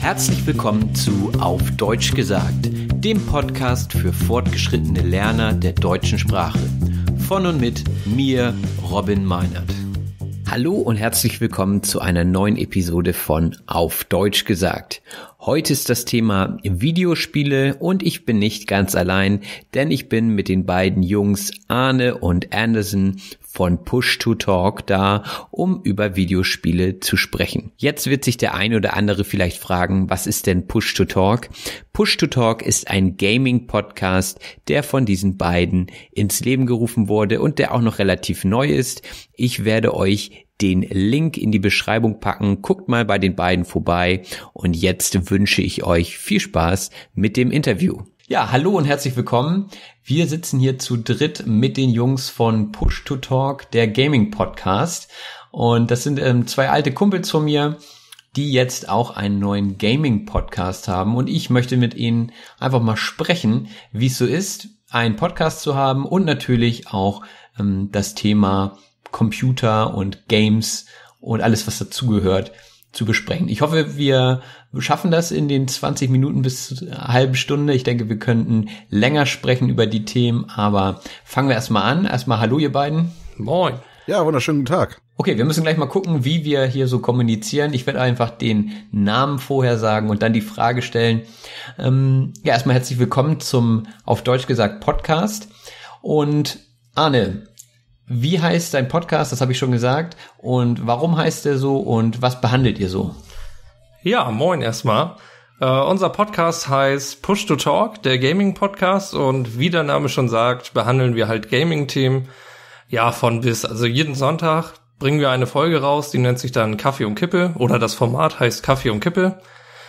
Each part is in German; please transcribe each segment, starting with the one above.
Herzlich willkommen zu Auf Deutsch gesagt, dem Podcast für fortgeschrittene Lerner der deutschen Sprache. Von und mit mir, Robin Meinert. Hallo und herzlich willkommen zu einer neuen Episode von Auf Deutsch gesagt. Heute ist das Thema Videospiele und ich bin nicht ganz allein, denn ich bin mit den beiden Jungs Arne und Anderson von Push to Talk da, um über Videospiele zu sprechen. Jetzt wird sich der eine oder andere vielleicht fragen, was ist denn Push to Talk? Push to Talk ist ein Gaming-Podcast, der von diesen beiden ins Leben gerufen wurde und der auch noch relativ neu ist. Ich werde euch den Link in die Beschreibung packen. Guckt mal bei den beiden vorbei. Und jetzt wünsche ich euch viel Spaß mit dem Interview. Ja, hallo und herzlich willkommen. Wir sitzen hier zu dritt mit den Jungs von Push to Talk, der Gaming Podcast. Und das sind ähm, zwei alte Kumpels von mir, die jetzt auch einen neuen Gaming Podcast haben. Und ich möchte mit ihnen einfach mal sprechen, wie es so ist, einen Podcast zu haben und natürlich auch ähm, das Thema Computer und Games und alles, was dazugehört, zu besprechen. Ich hoffe, wir schaffen das in den 20 Minuten bis halbe Stunde. Ich denke, wir könnten länger sprechen über die Themen, aber fangen wir erstmal an. Erstmal hallo ihr beiden. Moin. Ja, wunderschönen guten Tag. Okay, wir müssen gleich mal gucken, wie wir hier so kommunizieren. Ich werde einfach den Namen vorher sagen und dann die Frage stellen. Ähm, ja, erstmal herzlich willkommen zum auf Deutsch gesagt Podcast. Und Arne, wie heißt dein Podcast? Das habe ich schon gesagt. Und warum heißt er so und was behandelt ihr so? Ja, moin erstmal. Uh, unser Podcast heißt Push to Talk, der Gaming Podcast und wie der Name schon sagt, behandeln wir halt Gaming Themen. Ja, von bis. Also jeden Sonntag bringen wir eine Folge raus, die nennt sich dann Kaffee und Kippe oder das Format heißt Kaffee und Kippe.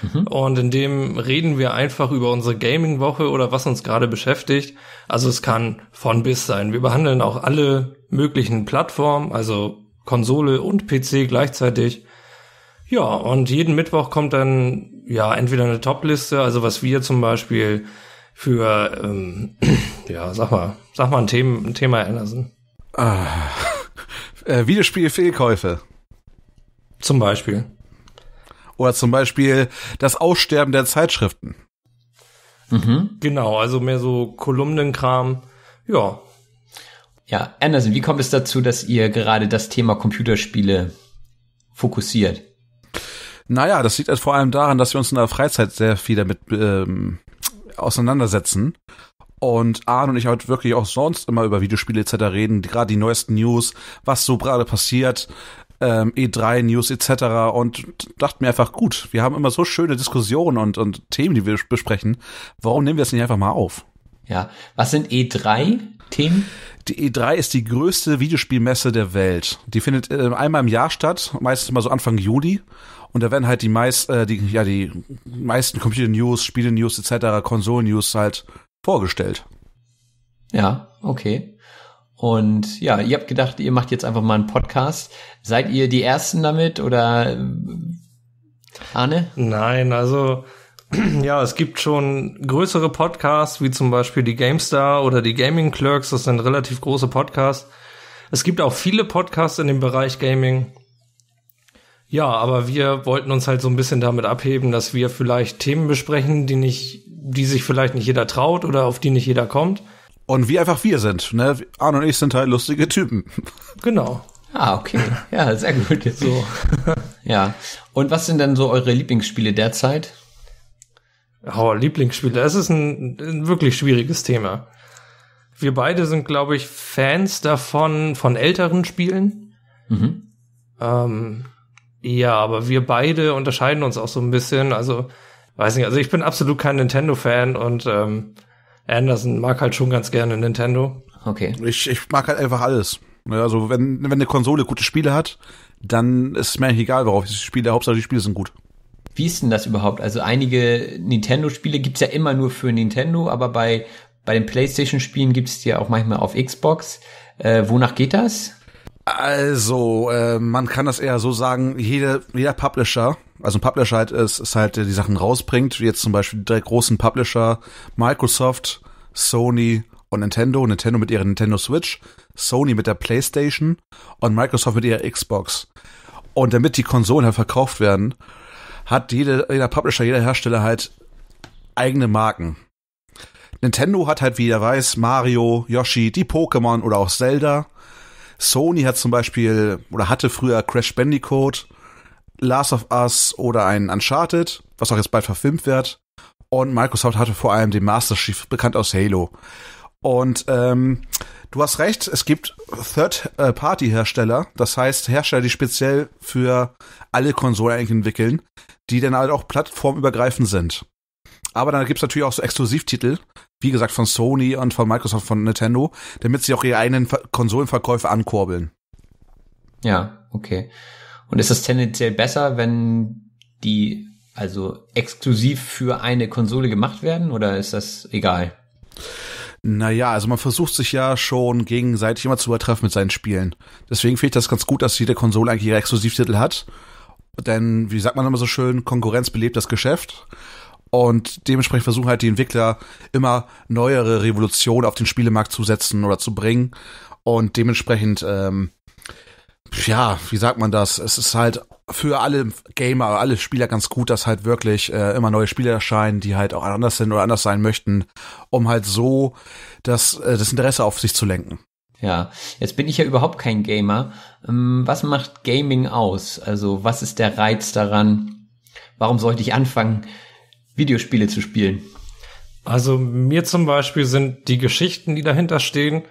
Mhm. Und in dem reden wir einfach über unsere Gaming-Woche oder was uns gerade beschäftigt. Also es kann von bis sein. Wir behandeln auch alle möglichen Plattformen, also Konsole und PC gleichzeitig. Ja, und jeden Mittwoch kommt dann ja entweder eine Top-Liste, also was wir zum Beispiel für, ähm, ja, sag mal, sag mal ein Thema, ein Thema Anderson. Ah, äh, Videospiel-Fehlkäufe. Zum Beispiel. Oder zum Beispiel das Aussterben der Zeitschriften. Mhm. Genau, also mehr so Kolumnenkram. Ja. Ja, Anderson, wie kommt es dazu, dass ihr gerade das Thema Computerspiele fokussiert? Naja, das liegt halt vor allem daran, dass wir uns in der Freizeit sehr viel damit ähm, auseinandersetzen. Und Arne und ich halt wirklich auch sonst immer über Videospiele etc. reden, gerade die neuesten News, was so gerade passiert, ähm, E3-News etc. Und dachte mir einfach, gut, wir haben immer so schöne Diskussionen und, und Themen, die wir besprechen. Warum nehmen wir es nicht einfach mal auf? Ja, was sind E3-Themen? Die E3 ist die größte Videospielmesse der Welt. Die findet äh, einmal im Jahr statt, meistens mal so Anfang Juli. Und da werden halt die meist, äh, die, ja, die meisten Computer-News, Spiele-News etc., Konsolen-News halt vorgestellt. Ja, okay. Und ja, ihr habt gedacht, ihr macht jetzt einfach mal einen Podcast. Seid ihr die Ersten damit oder ähm, Arne? Nein, also ja, es gibt schon größere Podcasts, wie zum Beispiel die GameStar oder die Gaming Clerks, das sind relativ große Podcasts. Es gibt auch viele Podcasts in dem Bereich Gaming. Ja, aber wir wollten uns halt so ein bisschen damit abheben, dass wir vielleicht Themen besprechen, die nicht, die sich vielleicht nicht jeder traut oder auf die nicht jeder kommt. Und wie einfach wir sind, ne? Arne und ich sind halt lustige Typen. Genau. Ah, okay. Ja, sehr gut. So. ja. Und was sind denn so eure Lieblingsspiele derzeit? Oh, Lieblingsspieler. Das ist ein, ein wirklich schwieriges Thema. Wir beide sind, glaube ich, Fans davon, von älteren Spielen. Mhm. Ähm, ja, aber wir beide unterscheiden uns auch so ein bisschen. Also, weiß nicht, also ich bin absolut kein Nintendo-Fan und ähm, Anderson mag halt schon ganz gerne Nintendo. Okay. Ich, ich mag halt einfach alles. Ne, also, wenn, wenn eine Konsole gute Spiele hat, dann ist es mir egal, worauf ich spiele. Hauptsache, die Spiele sind gut. Wie ist denn das überhaupt? Also einige Nintendo-Spiele gibt's ja immer nur für Nintendo, aber bei, bei den PlayStation-Spielen gibt's die ja auch manchmal auf Xbox. Äh, wonach geht das? Also, äh, man kann das eher so sagen, jede, jeder Publisher, also ein Publisher halt ist, ist halt, der die Sachen rausbringt, wie jetzt zum Beispiel die drei großen Publisher, Microsoft, Sony und Nintendo, Nintendo mit ihrer Nintendo Switch, Sony mit der Playstation und Microsoft mit ihrer Xbox. Und damit die Konsolen halt verkauft werden, hat jede, jeder Publisher, jeder Hersteller halt eigene Marken. Nintendo hat halt, wie jeder weiß, Mario, Yoshi, die Pokémon oder auch Zelda. Sony hat zum Beispiel oder hatte früher Crash Bandicoot, Last of Us oder ein Uncharted, was auch jetzt bald verfilmt wird. Und Microsoft hatte vor allem den Master Chief, bekannt aus Halo. Und ähm, du hast recht, es gibt Third-Party-Hersteller, das heißt Hersteller, die speziell für alle Konsolen entwickeln, die dann halt auch plattformübergreifend sind. Aber dann gibt's natürlich auch so Exklusivtitel, wie gesagt, von Sony und von Microsoft, von Nintendo, damit sie auch ihre eigenen Konsolenverkäufe ankurbeln. Ja, okay. Und ist das tendenziell besser, wenn die also exklusiv für eine Konsole gemacht werden oder ist das egal? Naja, also man versucht sich ja schon gegenseitig immer zu übertreffen mit seinen Spielen. Deswegen finde ich das ganz gut, dass jede Konsole eigentlich ihre Exklusivtitel hat. Denn, wie sagt man immer so schön, Konkurrenz belebt das Geschäft. Und dementsprechend versuchen halt die Entwickler immer neuere Revolutionen auf den Spielemarkt zu setzen oder zu bringen. Und dementsprechend ähm, ja, wie sagt man das? Es ist halt für alle Gamer, alle Spieler ganz gut, dass halt wirklich äh, immer neue Spiele erscheinen, die halt auch anders sind oder anders sein möchten, um halt so das, äh, das Interesse auf sich zu lenken. Ja, jetzt bin ich ja überhaupt kein Gamer. Ähm, was macht Gaming aus? Also was ist der Reiz daran? Warum sollte ich anfangen, Videospiele zu spielen? Also mir zum Beispiel sind die Geschichten, die dahinter stehen,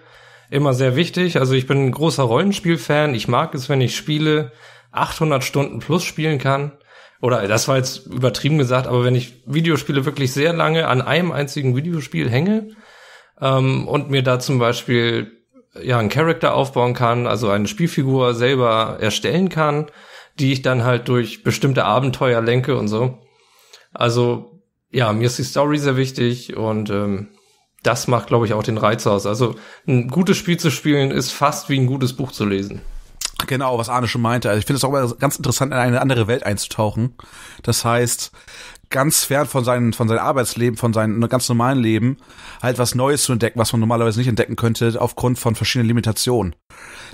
immer sehr wichtig. Also ich bin ein großer Rollenspiel-Fan. Ich mag es, wenn ich Spiele 800 Stunden plus spielen kann. Oder das war jetzt übertrieben gesagt, aber wenn ich Videospiele wirklich sehr lange an einem einzigen Videospiel hänge ähm, und mir da zum Beispiel ja einen Charakter aufbauen kann, also eine Spielfigur selber erstellen kann, die ich dann halt durch bestimmte Abenteuer lenke und so. Also ja, mir ist die Story sehr wichtig und ähm, das macht, glaube ich, auch den Reiz aus. Also ein gutes Spiel zu spielen ist fast wie ein gutes Buch zu lesen. Genau, was Arne schon meinte. Also ich finde es auch immer ganz interessant, in eine andere Welt einzutauchen. Das heißt, ganz fern von seinem von seinem Arbeitsleben, von seinem ganz normalen Leben, halt was Neues zu entdecken, was man normalerweise nicht entdecken könnte, aufgrund von verschiedenen Limitationen.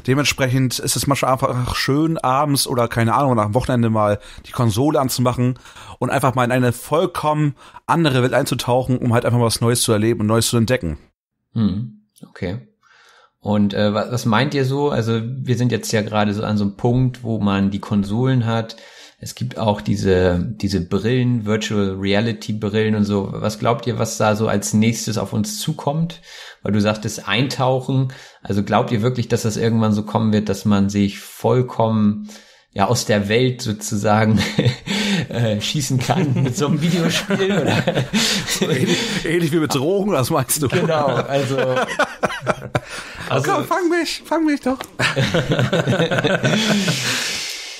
Dementsprechend ist es manchmal einfach schön, abends oder keine Ahnung, nach dem Wochenende mal die Konsole anzumachen und einfach mal in eine vollkommen andere Welt einzutauchen, um halt einfach mal was Neues zu erleben und Neues zu entdecken. Hm, okay. Und äh, was meint ihr so? Also wir sind jetzt ja gerade so an so einem Punkt, wo man die Konsolen hat, es gibt auch diese, diese Brillen, Virtual Reality Brillen und so. Was glaubt ihr, was da so als nächstes auf uns zukommt? Weil du sagtest Eintauchen. Also glaubt ihr wirklich, dass das irgendwann so kommen wird, dass man sich vollkommen ja aus der Welt sozusagen äh, schießen kann mit so einem Videospiel oder ähnlich, ähnlich wie mit Drogen, was meinst du? Genau, also Also, Komm, fang mich, fang mich doch.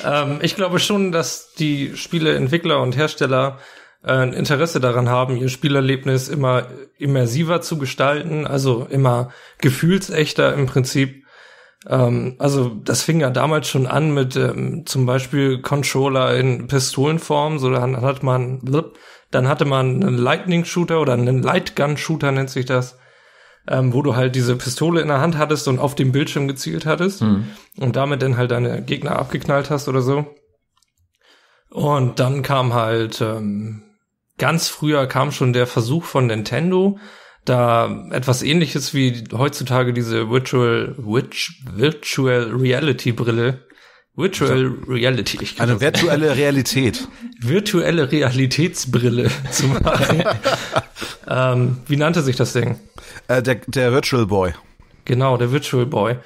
Ähm, ich glaube schon, dass die Spieleentwickler und Hersteller äh, ein Interesse daran haben, ihr Spielerlebnis immer immersiver zu gestalten, also immer gefühlsechter im Prinzip. Ähm, also das fing ja damals schon an mit ähm, zum Beispiel Controller in Pistolenform, so dann hat man, dann hatte man einen Lightning Shooter oder einen Lightgun Shooter nennt sich das ähm, wo du halt diese Pistole in der Hand hattest und auf dem Bildschirm gezielt hattest mhm. und damit dann halt deine Gegner abgeknallt hast oder so. Und dann kam halt ähm, ganz früher kam schon der Versuch von Nintendo, da etwas ähnliches wie heutzutage diese Virtual Virtual Reality Brille Virtual Reality. Ich Eine virtuelle Realität. virtuelle Realitätsbrille zu machen. ähm, wie nannte sich das Ding? Äh, der, der Virtual Boy. Genau, der Virtual Boy.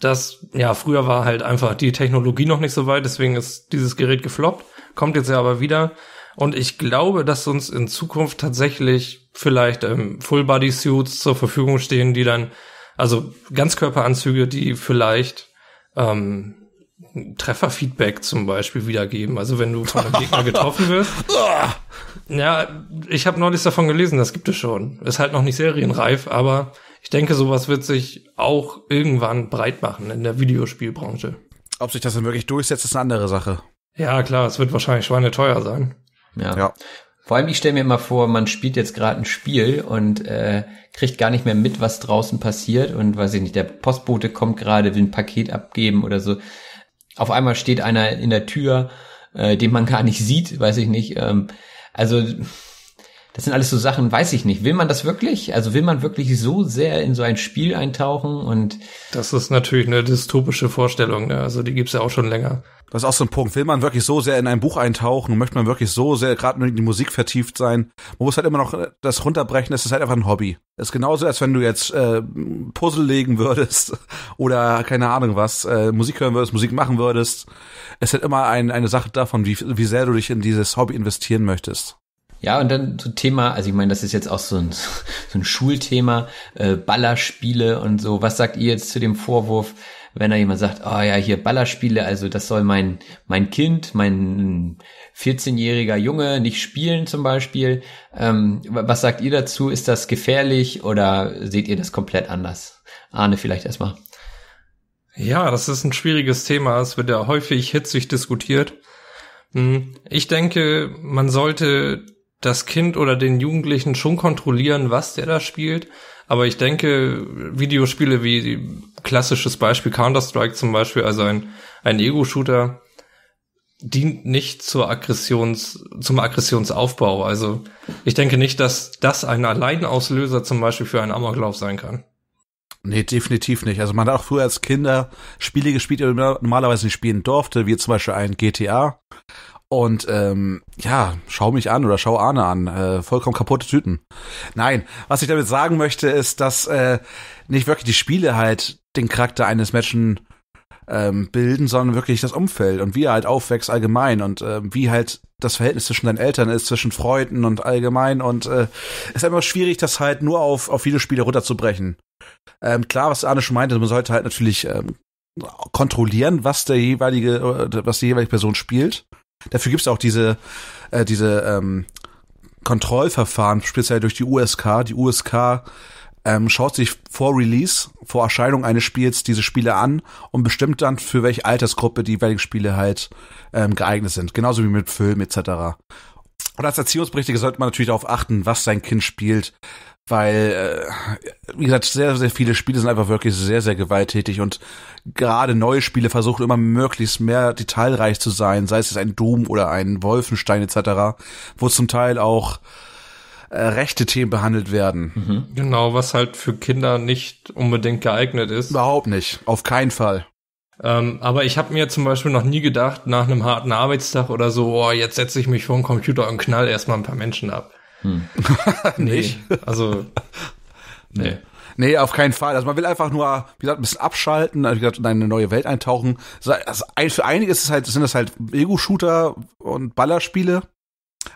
Das, ja, früher war halt einfach die Technologie noch nicht so weit, deswegen ist dieses Gerät gefloppt, kommt jetzt ja aber wieder. Und ich glaube, dass uns in Zukunft tatsächlich vielleicht ähm, Full-Body-Suits zur Verfügung stehen, die dann, also Ganzkörperanzüge, die vielleicht ähm, Trefferfeedback zum Beispiel wiedergeben. Also wenn du von einem Gegner getroffen wirst. ja, ich habe neulich davon gelesen, das gibt es schon. Ist halt noch nicht serienreif, aber ich denke, sowas wird sich auch irgendwann breit machen in der Videospielbranche. Ob sich das dann wirklich durchsetzt, ist eine andere Sache. Ja, klar, es wird wahrscheinlich schweineteuer sein. Ja. ja. Vor allem, ich stelle mir immer vor, man spielt jetzt gerade ein Spiel und äh, kriegt gar nicht mehr mit, was draußen passiert und weiß ich nicht, der Postbote kommt gerade, will ein Paket abgeben oder so. Auf einmal steht einer in der Tür, äh, den man gar nicht sieht, weiß ich nicht. Ähm, also das sind alles so Sachen, weiß ich nicht. Will man das wirklich? Also will man wirklich so sehr in so ein Spiel eintauchen und. Das ist natürlich eine dystopische Vorstellung, ne? Also die gibt's ja auch schon länger. Das ist auch so ein Punkt. Will man wirklich so sehr in ein Buch eintauchen möchte man wirklich so sehr gerade in die Musik vertieft sein? Man muss halt immer noch das runterbrechen, Es ist halt einfach ein Hobby. Das ist genauso, als wenn du jetzt äh, Puzzle legen würdest oder keine Ahnung was, äh, Musik hören würdest, Musik machen würdest. Es ist halt immer ein, eine Sache davon, wie, wie sehr du dich in dieses Hobby investieren möchtest. Ja, und dann so Thema, also ich meine, das ist jetzt auch so ein, so ein Schulthema, äh, Ballerspiele und so. Was sagt ihr jetzt zu dem Vorwurf, wenn da jemand sagt, oh ja, hier Ballerspiele, also das soll mein, mein Kind, mein 14-jähriger Junge nicht spielen zum Beispiel. Ähm, was sagt ihr dazu? Ist das gefährlich oder seht ihr das komplett anders? Arne vielleicht erstmal. Ja, das ist ein schwieriges Thema. Es wird ja häufig hitzig diskutiert. Hm, ich denke, man sollte das Kind oder den Jugendlichen schon kontrollieren, was der da spielt. Aber ich denke, Videospiele wie klassisches Beispiel Counter-Strike zum Beispiel, also ein, ein Ego-Shooter, dient nicht zur Aggressions, zum Aggressionsaufbau. Also ich denke nicht, dass das ein Alleinauslöser zum Beispiel für einen Amoklauf sein kann. Nee, definitiv nicht. Also man hat auch früher als Kinder Spiele gespielt, die man normalerweise nicht spielen durfte, wie zum Beispiel ein GTA. Und ähm, ja, schau mich an oder schau Arne an. Äh, vollkommen kaputte Tüten. Nein, was ich damit sagen möchte, ist, dass äh, nicht wirklich die Spiele halt den Charakter eines Menschen ähm, bilden, sondern wirklich das Umfeld und wie er halt aufwächst allgemein und ähm, wie halt das Verhältnis zwischen deinen Eltern ist, zwischen Freunden und allgemein und äh, ist einfach schwierig, das halt nur auf, auf Videospiele runterzubrechen. Ähm, klar, was Arne schon meinte, man sollte halt natürlich ähm, kontrollieren, was der jeweilige, äh, was die jeweilige Person spielt. Dafür gibt's auch diese, äh, diese ähm, Kontrollverfahren, speziell durch die USK. Die USK ähm, schaut sich vor Release, vor Erscheinung eines Spiels diese Spiele an und bestimmt dann, für welche Altersgruppe die jeweiligen Spiele halt ähm, geeignet sind. Genauso wie mit Filmen etc. Und als Erziehungsberechtigter sollte man natürlich darauf achten, was sein Kind spielt, weil, äh, wie gesagt, sehr, sehr viele Spiele sind einfach wirklich sehr, sehr gewalttätig und gerade neue Spiele versuchen immer möglichst mehr detailreich zu sein, sei es jetzt ein Doom oder ein Wolfenstein etc., wo zum Teil auch äh, rechte Themen behandelt werden. Mhm. Genau, was halt für Kinder nicht unbedingt geeignet ist. Überhaupt nicht, auf keinen Fall. Ähm, aber ich habe mir zum Beispiel noch nie gedacht, nach einem harten Arbeitstag oder so, oh, jetzt setze ich mich vor den Computer und knall erstmal ein paar Menschen ab. Hm. Nicht? Also, nee. Nee, auf keinen Fall. Also man will einfach nur, wie gesagt, ein bisschen abschalten, also wie gesagt, in eine neue Welt eintauchen. Also für einige ist es halt, sind das halt Ego-Shooter und Ballerspiele.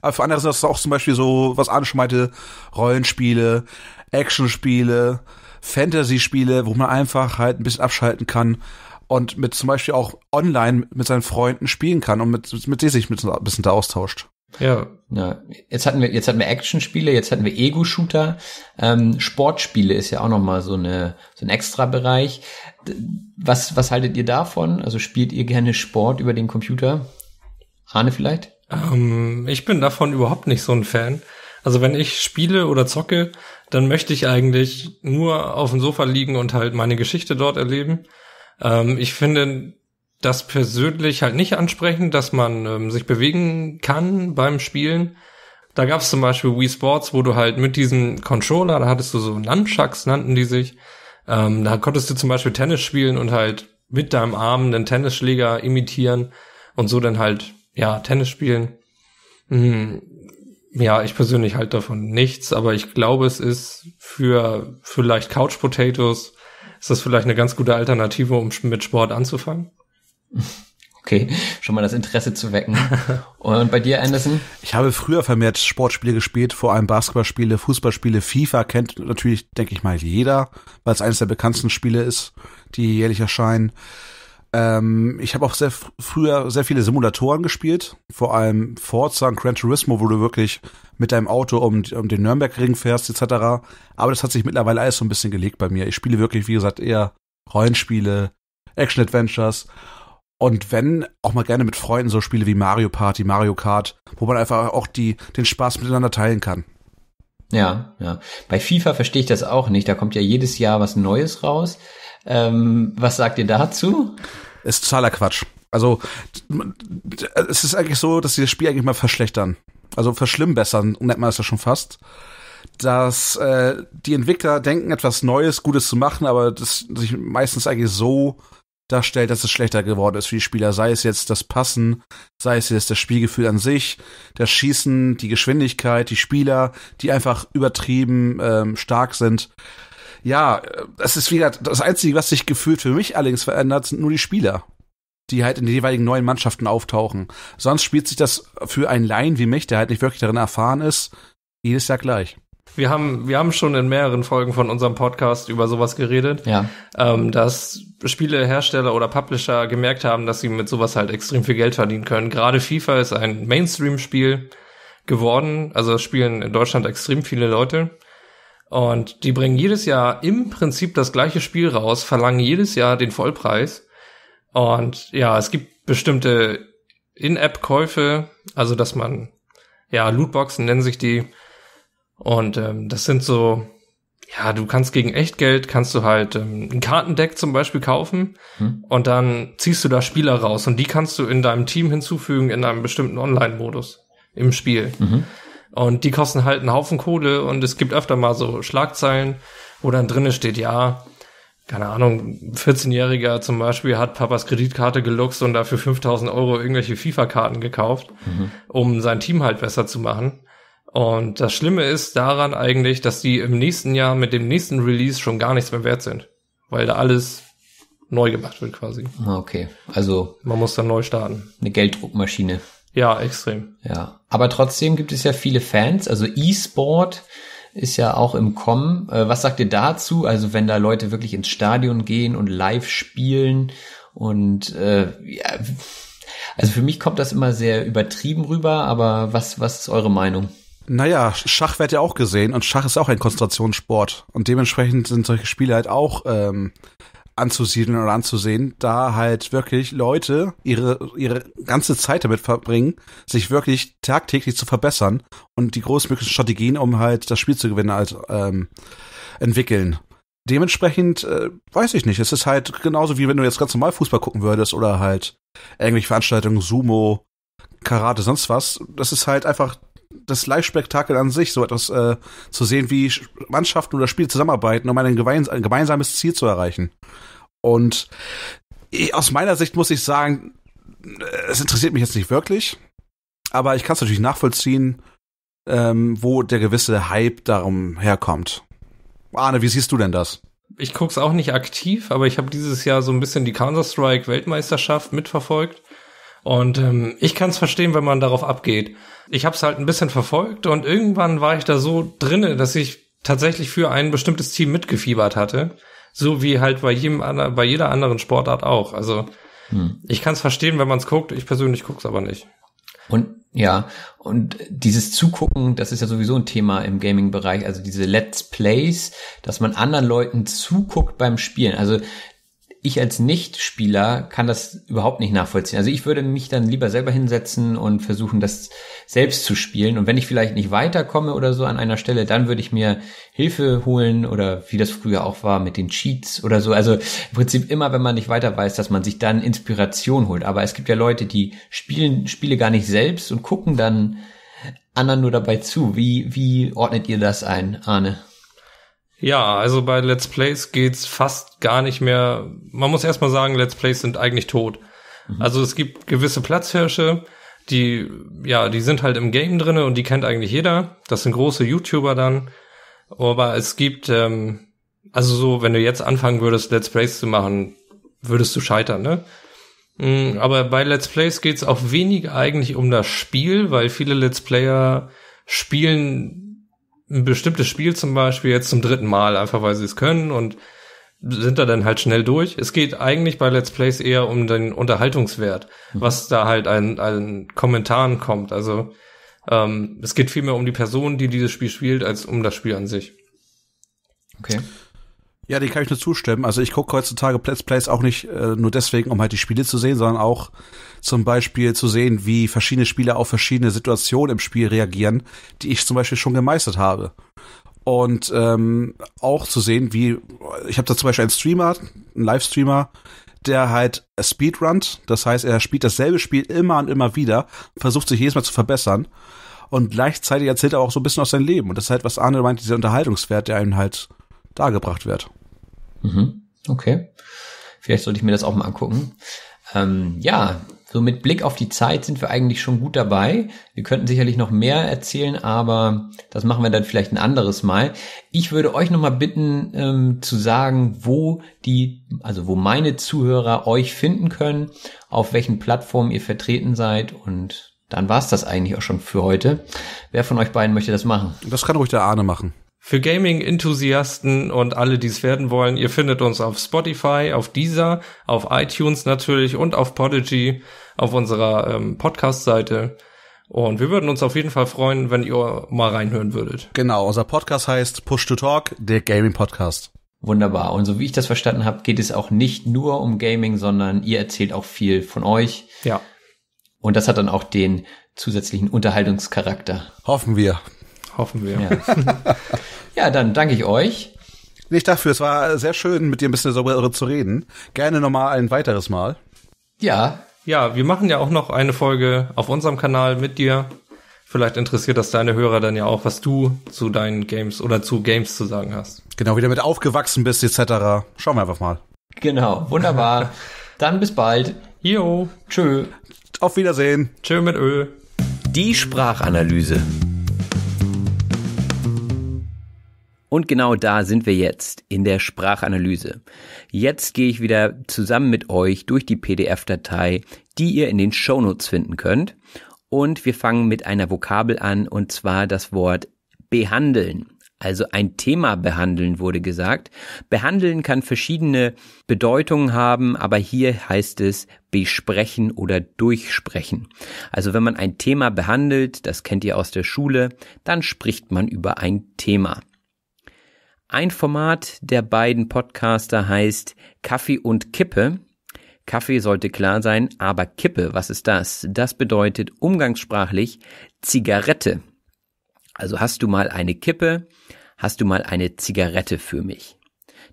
Aber für andere sind das auch zum Beispiel so, was anschmeite, schon meinte, Rollenspiele, Actionspiele, Fantasy-Spiele, wo man einfach halt ein bisschen abschalten kann und mit zum Beispiel auch online mit seinen Freunden spielen kann und mit, mit sich mit ein bisschen da austauscht. Ja. ja. Jetzt hatten wir, jetzt hatten wir Actionspiele, jetzt hatten wir Ego-Shooter. Ähm, Sportspiele ist ja auch nochmal so eine, so ein extra Bereich. Was, was haltet ihr davon? Also spielt ihr gerne Sport über den Computer? Arne vielleicht? Ähm, ich bin davon überhaupt nicht so ein Fan. Also wenn ich spiele oder zocke, dann möchte ich eigentlich nur auf dem Sofa liegen und halt meine Geschichte dort erleben. Ähm, ich finde, das persönlich halt nicht ansprechen, dass man ähm, sich bewegen kann beim Spielen. Da gab es zum Beispiel Wii Sports, wo du halt mit diesem Controller, da hattest du so Nunchucks, nannten die sich, ähm, da konntest du zum Beispiel Tennis spielen und halt mit deinem Arm einen Tennisschläger imitieren und so dann halt, ja, Tennis spielen. Hm, ja, ich persönlich halt davon nichts, aber ich glaube, es ist für vielleicht Couch Potatoes, ist das vielleicht eine ganz gute Alternative, um mit Sport anzufangen? Okay, schon mal das Interesse zu wecken. Und bei dir, Anderson? Ich habe früher vermehrt Sportspiele gespielt, vor allem Basketballspiele, Fußballspiele. FIFA kennt natürlich, denke ich mal, jeder, weil es eines der bekanntesten Spiele ist, die jährlich erscheinen. Ähm, ich habe auch sehr früher sehr viele Simulatoren gespielt, vor allem Forza und Gran Turismo, wo du wirklich mit deinem Auto um, um den Nürnbergring fährst etc. Aber das hat sich mittlerweile alles so ein bisschen gelegt bei mir. Ich spiele wirklich, wie gesagt, eher Rollenspiele, Action-Adventures und wenn, auch mal gerne mit Freunden so Spiele wie Mario Party, Mario Kart, wo man einfach auch die, den Spaß miteinander teilen kann. Ja, ja. Bei FIFA verstehe ich das auch nicht. Da kommt ja jedes Jahr was Neues raus. Ähm, was sagt ihr dazu? Ist totaler Quatsch. Also, es ist eigentlich so, dass sie das Spiel eigentlich mal verschlechtern. Also verschlimmbessern, nennt man es ja schon fast dass äh, die Entwickler denken, etwas Neues, Gutes zu machen, aber das sich meistens eigentlich so darstellt, dass es schlechter geworden ist für die Spieler. Sei es jetzt das Passen, sei es jetzt das Spielgefühl an sich, das Schießen, die Geschwindigkeit, die Spieler, die einfach übertrieben ähm, stark sind. Ja, das äh, ist wieder das Einzige, was sich gefühlt für mich allerdings verändert, sind nur die Spieler, die halt in den jeweiligen neuen Mannschaften auftauchen. Sonst spielt sich das für einen Laien wie mich, der halt nicht wirklich darin erfahren ist, jedes Jahr gleich. Wir haben, wir haben schon in mehreren Folgen von unserem Podcast über sowas geredet, ja. ähm, dass Spielehersteller oder Publisher gemerkt haben, dass sie mit sowas halt extrem viel Geld verdienen können. Gerade FIFA ist ein Mainstream-Spiel geworden, also spielen in Deutschland extrem viele Leute. Und die bringen jedes Jahr im Prinzip das gleiche Spiel raus, verlangen jedes Jahr den Vollpreis. Und ja, es gibt bestimmte In-App-Käufe, also dass man, ja, Lootboxen nennen sich die, und ähm, das sind so, ja, du kannst gegen Echtgeld, kannst du halt ähm, ein Kartendeck zum Beispiel kaufen hm. und dann ziehst du da Spieler raus und die kannst du in deinem Team hinzufügen in einem bestimmten Online-Modus im Spiel. Mhm. Und die kosten halt einen Haufen Kohle und es gibt öfter mal so Schlagzeilen, wo dann drinne steht, ja, keine Ahnung, 14-Jähriger zum Beispiel hat Papas Kreditkarte geluxt und dafür 5000 Euro irgendwelche FIFA-Karten gekauft, mhm. um sein Team halt besser zu machen. Und das Schlimme ist daran eigentlich, dass die im nächsten Jahr mit dem nächsten Release schon gar nichts mehr wert sind, weil da alles neu gemacht wird quasi. Ah, okay, also man muss dann neu starten. Eine Gelddruckmaschine. Ja, extrem. Ja, aber trotzdem gibt es ja viele Fans, also E-Sport ist ja auch im Kommen. Äh, was sagt ihr dazu? Also wenn da Leute wirklich ins Stadion gehen und live spielen und äh, ja, also für mich kommt das immer sehr übertrieben rüber, aber was was ist eure Meinung? Naja, Schach wird ja auch gesehen und Schach ist auch ein Konzentrationssport. Und dementsprechend sind solche Spiele halt auch ähm, anzusiedeln oder anzusehen, da halt wirklich Leute ihre, ihre ganze Zeit damit verbringen, sich wirklich tagtäglich zu verbessern und die großmöglichen Strategien, um halt das Spiel zu gewinnen, halt ähm, entwickeln. Dementsprechend, äh, weiß ich nicht, es ist halt genauso wie wenn du jetzt ganz normal Fußball gucken würdest oder halt irgendwelche Veranstaltungen, Sumo, Karate, sonst was. Das ist halt einfach das Live-Spektakel an sich, so etwas äh, zu sehen, wie Mannschaften oder Spiele zusammenarbeiten, um ein, gemeins ein gemeinsames Ziel zu erreichen. Und ich, aus meiner Sicht muss ich sagen, äh, es interessiert mich jetzt nicht wirklich, aber ich kann es natürlich nachvollziehen, ähm, wo der gewisse Hype darum herkommt. Arne, wie siehst du denn das? Ich guck's auch nicht aktiv, aber ich habe dieses Jahr so ein bisschen die Counter-Strike-Weltmeisterschaft mitverfolgt. Und ähm, ich kann es verstehen, wenn man darauf abgeht. Ich habe es halt ein bisschen verfolgt und irgendwann war ich da so drinne, dass ich tatsächlich für ein bestimmtes Team mitgefiebert hatte, so wie halt bei jedem bei jeder anderen Sportart auch. Also hm. ich kann es verstehen, wenn man es guckt. Ich persönlich guck's aber nicht. Und ja, und dieses Zugucken, das ist ja sowieso ein Thema im Gaming-Bereich, also diese Let's Plays, dass man anderen Leuten zuguckt beim Spielen. Also ich als Nichtspieler kann das überhaupt nicht nachvollziehen. Also ich würde mich dann lieber selber hinsetzen und versuchen, das selbst zu spielen. Und wenn ich vielleicht nicht weiterkomme oder so an einer Stelle, dann würde ich mir Hilfe holen oder wie das früher auch war mit den Cheats oder so. Also im Prinzip immer, wenn man nicht weiter weiß, dass man sich dann Inspiration holt. Aber es gibt ja Leute, die spielen Spiele gar nicht selbst und gucken dann anderen nur dabei zu. Wie, wie ordnet ihr das ein, Arne? Ja, also bei Let's Plays geht's fast gar nicht mehr. Man muss erstmal sagen, Let's Plays sind eigentlich tot. Mhm. Also es gibt gewisse Platzhirsche, die, ja, die sind halt im Game drinne und die kennt eigentlich jeder. Das sind große YouTuber dann. Aber es gibt, ähm, also so, wenn du jetzt anfangen würdest, Let's Plays zu machen, würdest du scheitern, ne? Mm, aber bei Let's Plays geht's auch wenig eigentlich um das Spiel, weil viele Let's Player spielen ein bestimmtes Spiel zum Beispiel jetzt zum dritten Mal, einfach weil sie es können und sind da dann halt schnell durch. Es geht eigentlich bei Let's Plays eher um den Unterhaltungswert, mhm. was da halt an, an Kommentaren kommt. Also ähm, es geht vielmehr um die Person, die dieses Spiel spielt, als um das Spiel an sich. Okay. Ja, den kann ich nur zustimmen. Also ich gucke heutzutage Let's Plays auch nicht äh, nur deswegen, um halt die Spiele zu sehen, sondern auch zum Beispiel zu sehen, wie verschiedene Spieler auf verschiedene Situationen im Spiel reagieren, die ich zum Beispiel schon gemeistert habe. Und ähm, auch zu sehen, wie ich habe da zum Beispiel einen Streamer, einen Livestreamer, der halt Speedrunnt, das heißt, er spielt dasselbe Spiel immer und immer wieder, versucht sich jedes Mal zu verbessern und gleichzeitig erzählt er auch so ein bisschen aus seinem Leben. Und das ist halt, was Arne meint, dieser Unterhaltungswert, der einem halt dargebracht wird. Mhm. Okay. Vielleicht sollte ich mir das auch mal angucken. Ähm, ja, so mit Blick auf die Zeit sind wir eigentlich schon gut dabei. Wir könnten sicherlich noch mehr erzählen, aber das machen wir dann vielleicht ein anderes Mal. Ich würde euch nochmal bitten ähm, zu sagen, wo die, also wo meine Zuhörer euch finden können, auf welchen Plattformen ihr vertreten seid und dann war's das eigentlich auch schon für heute. Wer von euch beiden möchte das machen? Das kann ruhig der Arne machen. Für Gaming-Enthusiasten und alle, die es werden wollen, ihr findet uns auf Spotify, auf Deezer, auf iTunes natürlich und auf Podigy, auf unserer ähm, Podcast-Seite. Und wir würden uns auf jeden Fall freuen, wenn ihr mal reinhören würdet. Genau, unser Podcast heißt Push to Talk, der Gaming Podcast. Wunderbar. Und so wie ich das verstanden habe, geht es auch nicht nur um Gaming, sondern ihr erzählt auch viel von euch. Ja. Und das hat dann auch den zusätzlichen Unterhaltungscharakter. Hoffen wir. Hoffen wir. Ja. ja, dann danke ich euch. Nicht dafür, es war sehr schön, mit dir ein bisschen darüber zu reden. Gerne nochmal ein weiteres Mal. Ja. Ja, wir machen ja auch noch eine Folge auf unserem Kanal mit dir. Vielleicht interessiert das deine Hörer dann ja auch, was du zu deinen Games oder zu Games zu sagen hast. Genau, wie du damit aufgewachsen bist, etc. Schauen wir einfach mal. Genau, wunderbar. dann bis bald. Jo. Tschö. Auf Wiedersehen. Tschö mit Öl. Die Sprachanalyse. Und genau da sind wir jetzt in der Sprachanalyse. Jetzt gehe ich wieder zusammen mit euch durch die PDF-Datei, die ihr in den Shownotes finden könnt. Und wir fangen mit einer Vokabel an, und zwar das Wort behandeln. Also ein Thema behandeln wurde gesagt. Behandeln kann verschiedene Bedeutungen haben, aber hier heißt es besprechen oder durchsprechen. Also wenn man ein Thema behandelt, das kennt ihr aus der Schule, dann spricht man über ein Thema. Ein Format der beiden Podcaster heißt Kaffee und Kippe. Kaffee sollte klar sein, aber Kippe, was ist das? Das bedeutet umgangssprachlich Zigarette. Also hast du mal eine Kippe, hast du mal eine Zigarette für mich.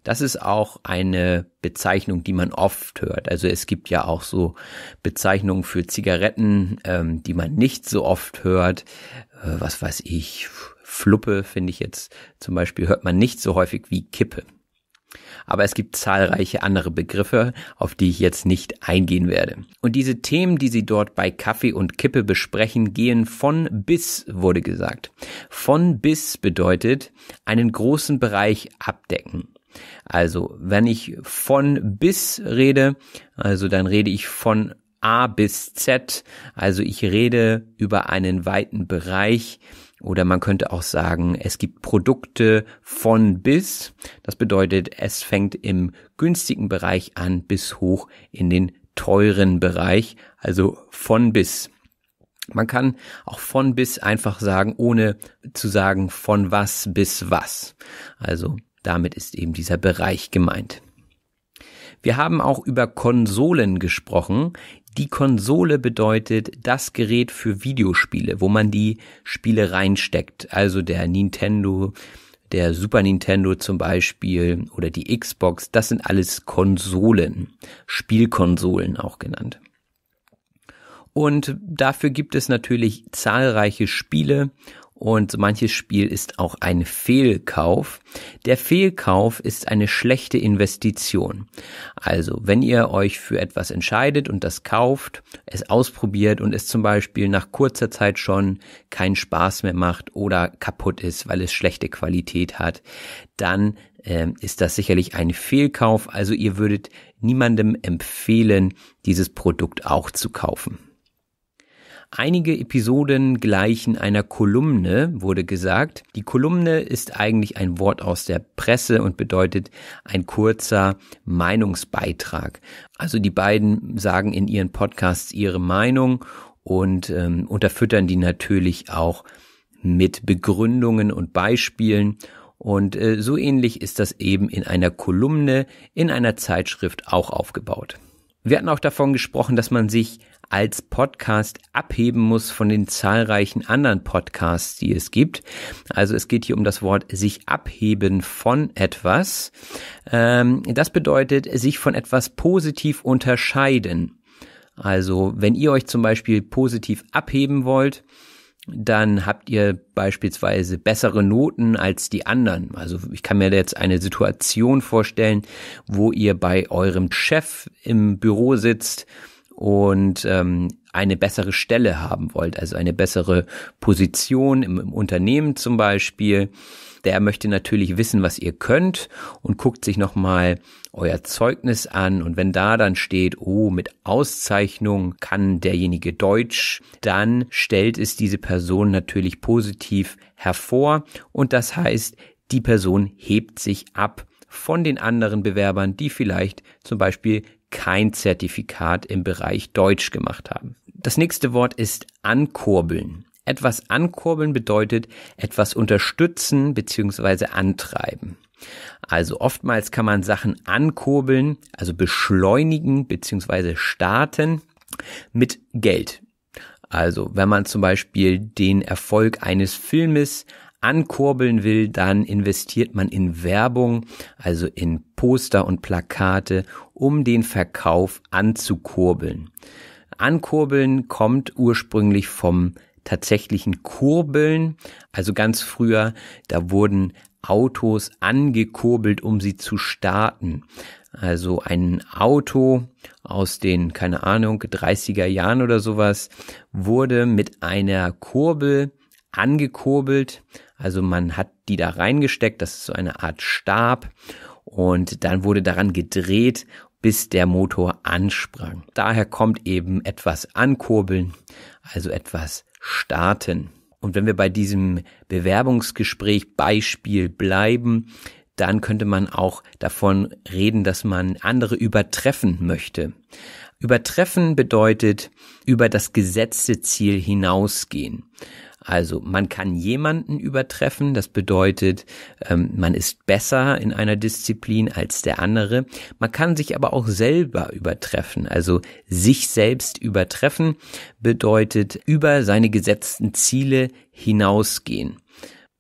Das ist auch eine Bezeichnung, die man oft hört. Also es gibt ja auch so Bezeichnungen für Zigaretten, ähm, die man nicht so oft hört. Äh, was weiß ich, Fluppe finde ich jetzt zum Beispiel hört man nicht so häufig wie Kippe. Aber es gibt zahlreiche andere Begriffe, auf die ich jetzt nicht eingehen werde. Und diese Themen, die sie dort bei Kaffee und Kippe besprechen, gehen von bis, wurde gesagt. Von bis bedeutet einen großen Bereich abdecken. Also, wenn ich von bis rede, also dann rede ich von A bis Z, also ich rede über einen weiten Bereich, oder man könnte auch sagen, es gibt Produkte von bis. Das bedeutet, es fängt im günstigen Bereich an bis hoch in den teuren Bereich, also von bis. Man kann auch von bis einfach sagen, ohne zu sagen von was bis was. Also damit ist eben dieser Bereich gemeint. Wir haben auch über Konsolen gesprochen. Die Konsole bedeutet das Gerät für Videospiele, wo man die Spiele reinsteckt. Also der Nintendo, der Super Nintendo zum Beispiel oder die Xbox. Das sind alles Konsolen, Spielkonsolen auch genannt. Und dafür gibt es natürlich zahlreiche Spiele und so manches Spiel ist auch ein Fehlkauf. Der Fehlkauf ist eine schlechte Investition. Also, wenn ihr euch für etwas entscheidet und das kauft, es ausprobiert und es zum Beispiel nach kurzer Zeit schon keinen Spaß mehr macht oder kaputt ist, weil es schlechte Qualität hat, dann äh, ist das sicherlich ein Fehlkauf. Also ihr würdet niemandem empfehlen, dieses Produkt auch zu kaufen. Einige Episoden gleichen einer Kolumne, wurde gesagt. Die Kolumne ist eigentlich ein Wort aus der Presse und bedeutet ein kurzer Meinungsbeitrag. Also die beiden sagen in ihren Podcasts ihre Meinung und ähm, unterfüttern die natürlich auch mit Begründungen und Beispielen. Und äh, so ähnlich ist das eben in einer Kolumne, in einer Zeitschrift auch aufgebaut. Wir hatten auch davon gesprochen, dass man sich als Podcast abheben muss von den zahlreichen anderen Podcasts, die es gibt. Also es geht hier um das Wort sich abheben von etwas. Ähm, das bedeutet sich von etwas positiv unterscheiden. Also wenn ihr euch zum Beispiel positiv abheben wollt, dann habt ihr beispielsweise bessere Noten als die anderen. Also ich kann mir jetzt eine Situation vorstellen, wo ihr bei eurem Chef im Büro sitzt und ähm, eine bessere Stelle haben wollt, also eine bessere Position im, im, Unternehmen zum Beispiel, der möchte natürlich wissen, was ihr könnt und guckt sich nochmal euer Zeugnis an. Und wenn da dann steht, oh, mit Auszeichnung kann derjenige Deutsch, dann stellt es diese Person natürlich positiv hervor. Und das heißt, die Person hebt sich ab von den anderen Bewerbern, die vielleicht zum Beispiel kein Zertifikat im Bereich Deutsch gemacht haben. Das nächste Wort ist ankurbeln. Etwas ankurbeln bedeutet etwas unterstützen bzw. antreiben. Also oftmals kann man Sachen ankurbeln, also beschleunigen bzw. starten mit Geld. Also wenn man zum Beispiel den Erfolg eines Filmes ankurbeln will, dann investiert man in Werbung, also in Poster und Plakate um den Verkauf anzukurbeln. Ankurbeln kommt ursprünglich vom tatsächlichen Kurbeln. Also ganz früher, da wurden Autos angekurbelt, um sie zu starten. Also ein Auto aus den, keine Ahnung, 30er Jahren oder sowas wurde mit einer Kurbel angekurbelt. Also man hat die da reingesteckt, das ist so eine Art Stab. Und dann wurde daran gedreht bis der Motor ansprang. Daher kommt eben etwas ankurbeln, also etwas starten. Und wenn wir bei diesem Bewerbungsgespräch Beispiel bleiben, dann könnte man auch davon reden, dass man andere übertreffen möchte. Übertreffen bedeutet über das gesetzte Ziel hinausgehen. Also man kann jemanden übertreffen, das bedeutet, ähm, man ist besser in einer Disziplin als der andere. Man kann sich aber auch selber übertreffen. Also sich selbst übertreffen bedeutet über seine gesetzten Ziele hinausgehen.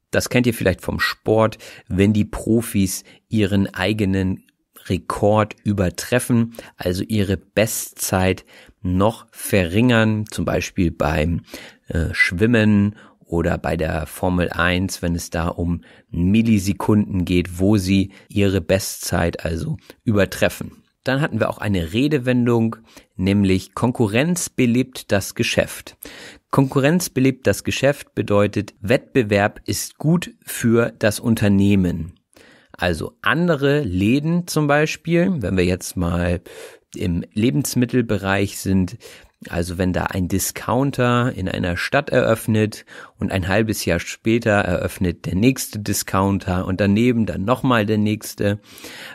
Das kennt ihr vielleicht vom Sport, wenn die Profis ihren eigenen Rekord übertreffen, also ihre Bestzeit noch verringern, zum Beispiel beim äh, Schwimmen oder bei der Formel 1, wenn es da um Millisekunden geht, wo sie ihre Bestzeit also übertreffen. Dann hatten wir auch eine Redewendung, nämlich Konkurrenz belebt das Geschäft. Konkurrenz belebt das Geschäft bedeutet, Wettbewerb ist gut für das Unternehmen. Also andere Läden zum Beispiel, wenn wir jetzt mal im Lebensmittelbereich sind, also wenn da ein Discounter in einer Stadt eröffnet und ein halbes Jahr später eröffnet der nächste Discounter und daneben dann nochmal der nächste,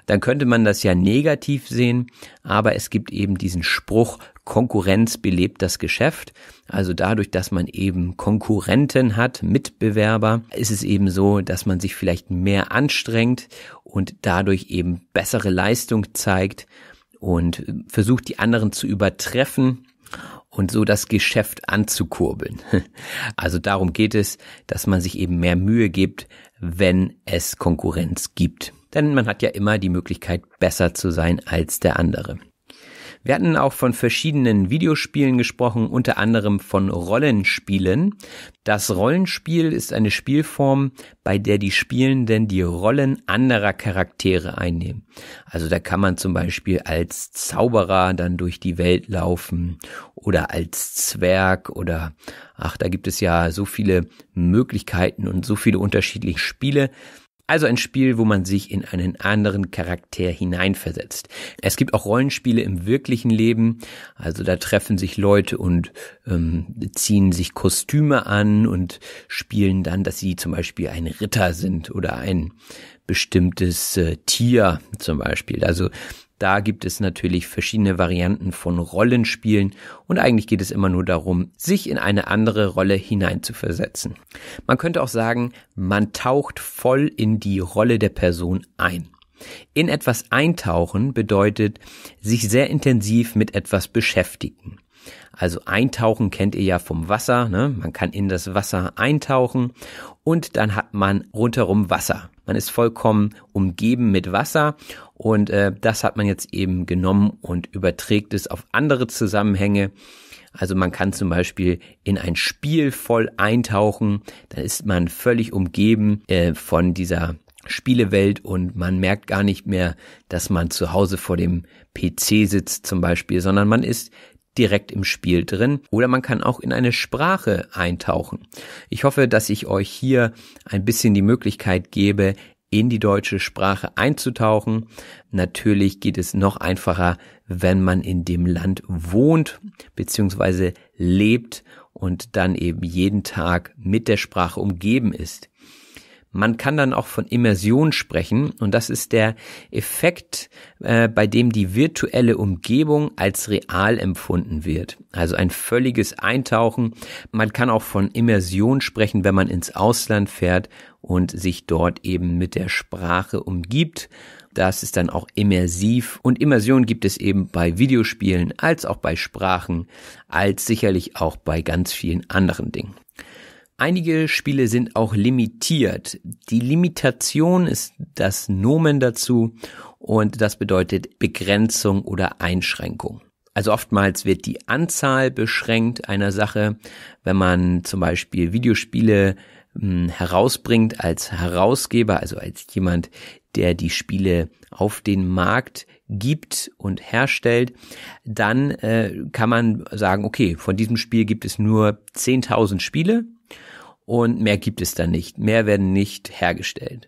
dann könnte man das ja negativ sehen, aber es gibt eben diesen Spruch, Konkurrenz belebt das Geschäft. Also dadurch, dass man eben Konkurrenten hat, Mitbewerber, ist es eben so, dass man sich vielleicht mehr anstrengt und dadurch eben bessere Leistung zeigt und versucht, die anderen zu übertreffen und so das Geschäft anzukurbeln. Also darum geht es, dass man sich eben mehr Mühe gibt, wenn es Konkurrenz gibt. Denn man hat ja immer die Möglichkeit, besser zu sein als der andere. Wir hatten auch von verschiedenen Videospielen gesprochen, unter anderem von Rollenspielen. Das Rollenspiel ist eine Spielform, bei der die Spielenden die Rollen anderer Charaktere einnehmen. Also da kann man zum Beispiel als Zauberer dann durch die Welt laufen oder als Zwerg oder ach, da gibt es ja so viele Möglichkeiten und so viele unterschiedliche Spiele. Also ein Spiel, wo man sich in einen anderen Charakter hineinversetzt. Es gibt auch Rollenspiele im wirklichen Leben. Also da treffen sich Leute und ähm, ziehen sich Kostüme an und spielen dann, dass sie zum Beispiel ein Ritter sind oder ein bestimmtes äh, Tier zum Beispiel. Also da gibt es natürlich verschiedene Varianten von Rollenspielen und eigentlich geht es immer nur darum, sich in eine andere Rolle hineinzuversetzen. Man könnte auch sagen, man taucht voll in die Rolle der Person ein. In etwas eintauchen bedeutet sich sehr intensiv mit etwas beschäftigen. Also eintauchen kennt ihr ja vom Wasser, ne? man kann in das Wasser eintauchen und dann hat man rundherum Wasser. Man ist vollkommen umgeben mit Wasser und äh, das hat man jetzt eben genommen und überträgt es auf andere Zusammenhänge. Also man kann zum Beispiel in ein Spiel voll eintauchen, dann ist man völlig umgeben äh, von dieser Spielewelt und man merkt gar nicht mehr, dass man zu Hause vor dem PC sitzt zum Beispiel, sondern man ist direkt im Spiel drin oder man kann auch in eine Sprache eintauchen. Ich hoffe, dass ich euch hier ein bisschen die Möglichkeit gebe, in die deutsche Sprache einzutauchen. Natürlich geht es noch einfacher, wenn man in dem Land wohnt bzw. lebt und dann eben jeden Tag mit der Sprache umgeben ist. Man kann dann auch von Immersion sprechen und das ist der Effekt, äh, bei dem die virtuelle Umgebung als real empfunden wird. Also ein völliges Eintauchen. Man kann auch von Immersion sprechen, wenn man ins Ausland fährt und sich dort eben mit der Sprache umgibt. Das ist dann auch immersiv und Immersion gibt es eben bei Videospielen als auch bei Sprachen, als sicherlich auch bei ganz vielen anderen Dingen. Einige Spiele sind auch limitiert. Die Limitation ist das Nomen dazu und das bedeutet Begrenzung oder Einschränkung. Also oftmals wird die Anzahl beschränkt einer Sache, wenn man zum Beispiel Videospiele mh, hm, herausbringt als Herausgeber, also als jemand, der die Spiele auf den Markt gibt und herstellt, dann äh, kann man sagen, okay, von diesem Spiel gibt es nur 10.000 Spiele und mehr gibt es da nicht. Mehr werden nicht hergestellt.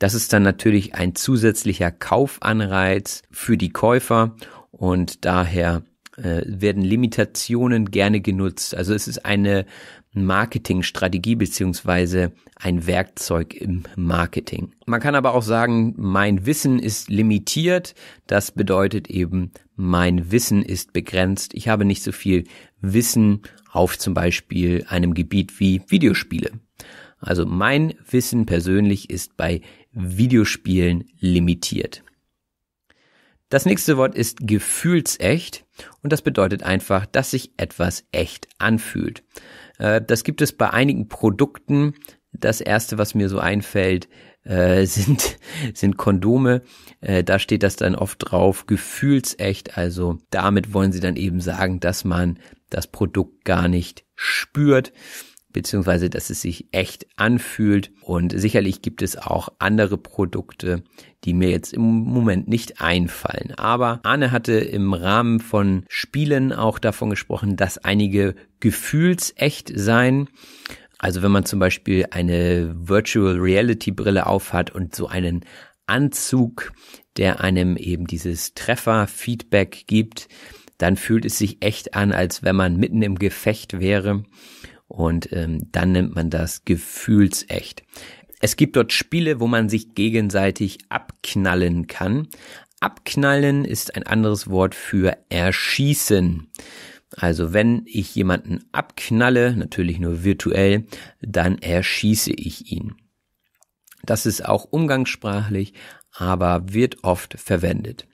Das ist dann natürlich ein zusätzlicher Kaufanreiz für die Käufer und daher äh, werden Limitationen gerne genutzt. Also es ist eine Marketingstrategie beziehungsweise ein Werkzeug im Marketing. Man kann aber auch sagen, mein Wissen ist limitiert. Das bedeutet eben, mein Wissen ist begrenzt. Ich habe nicht so viel Wissen auf zum Beispiel einem Gebiet wie Videospiele. Also mein Wissen persönlich ist bei Videospielen limitiert. Das nächste Wort ist gefühlsecht und das bedeutet einfach, dass sich etwas echt anfühlt. Äh, das gibt es bei einigen Produkten. Das erste, was mir so einfällt, äh, sind, sind Kondome. Äh, da steht das dann oft drauf, gefühlsecht. Also damit wollen sie dann eben sagen, dass man das Produkt gar nicht spürt beziehungsweise dass es sich echt anfühlt. Und sicherlich gibt es auch andere Produkte, die mir jetzt im Moment nicht einfallen. Aber Arne hatte im Rahmen von Spielen auch davon gesprochen, dass einige gefühlsecht seien. Also wenn man zum Beispiel eine Virtual Reality Brille aufhat und so einen Anzug, der einem eben dieses Trefferfeedback gibt, dann fühlt es sich echt an, als wenn man mitten im Gefecht wäre. Und ähm, dann nennt man das gefühlsecht. Es gibt dort Spiele, wo man sich gegenseitig abknallen kann. Abknallen ist ein anderes Wort für erschießen. Also wenn ich jemanden abknalle, natürlich nur virtuell, dann erschieße ich ihn. Das ist auch umgangssprachlich, aber wird oft verwendet